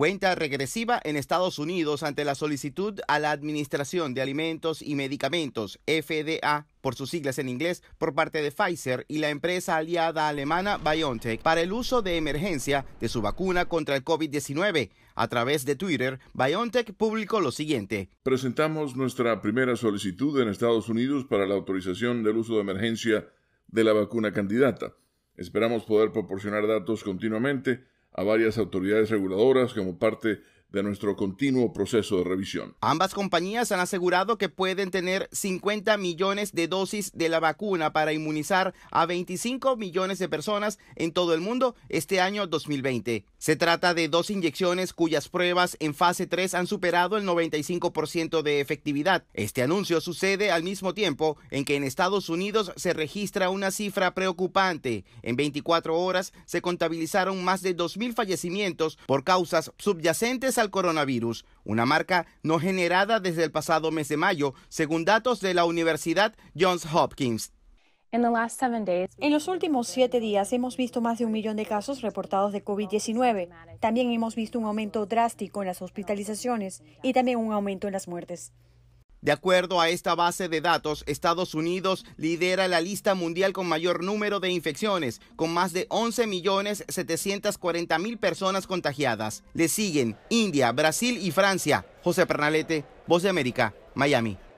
cuenta regresiva en Estados Unidos ante la solicitud a la Administración de Alimentos y Medicamentos, FDA, por sus siglas en inglés, por parte de Pfizer y la empresa aliada alemana BioNTech para el uso de emergencia de su vacuna contra el COVID-19. A través de Twitter, BioNTech publicó lo siguiente. Presentamos nuestra primera solicitud en Estados Unidos para la autorización del uso de emergencia de la vacuna candidata. Esperamos poder proporcionar datos continuamente a varias autoridades reguladoras como parte de nuestro continuo proceso de revisión. Ambas compañías han asegurado que pueden tener 50 millones de dosis de la vacuna para inmunizar a 25 millones de personas en todo el mundo este año 2020. Se trata de dos inyecciones cuyas pruebas en fase 3 han superado el 95% de efectividad. Este anuncio sucede al mismo tiempo en que en Estados Unidos se registra una cifra preocupante. En 24 horas se contabilizaron más de 2.000 fallecimientos por causas subyacentes al coronavirus, una marca no generada desde el pasado mes de mayo, según datos de la Universidad Johns Hopkins. En los últimos siete días hemos visto más de un millón de casos reportados de COVID-19. También hemos visto un aumento drástico en las hospitalizaciones y también un aumento en las muertes. De acuerdo a esta base de datos, Estados Unidos lidera la lista mundial con mayor número de infecciones, con más de 11.740.000 personas contagiadas. Le siguen India, Brasil y Francia. José Pernalete, Voz de América, Miami.